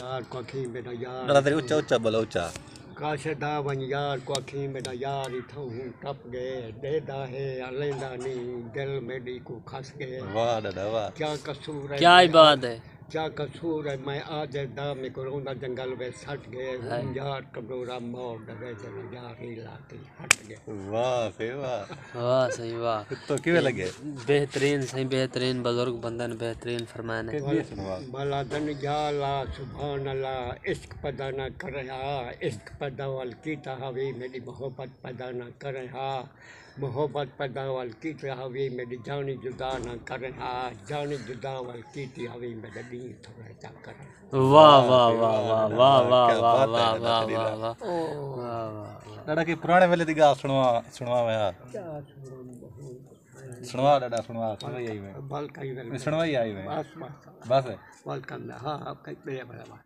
यार कोखी मेरा यार ना ऊंचा ऊंचा ऊंचा वन यार यार टप गए है अलेंदा दिल को खस गए वाह दादा वाह क्या कसूर है क्या बात है क्या कसूर है मैं आज दाम करूँगा जंगल में सट गए उंजार कटोरा मौत गए जंजार लाती हट गए वाह सही वाह वाह सही वाह तो क्यों लगे बेहतरीन सही बेहतरीन बुजुर्ग बंदा बेहतरीन फरमाना है भला दन जाला सुभान अल्लाह इश्क पदा ना कर इश्क पदा वाल की तहावी मेरी मोहब्बत पदा ना कर मोहब्बत पैदा वाल की हवी मेरी जानी जुदा ना करें हाँ जानी जुदा वाल की हवी मेरे ये थोड़ा हिसाब करना वाह वाह वाह वाह वाह वाह वाह वाह वाह वाह वाह लड़ा के पुराने वाले दी गा सुनवा सुनवा मैं यार सुनवा लड़ा सुनवा सुनवा यही मैं बाल का ही सुनवा ही आई मैं बस बस बाल का हां आपका मेरे बराबर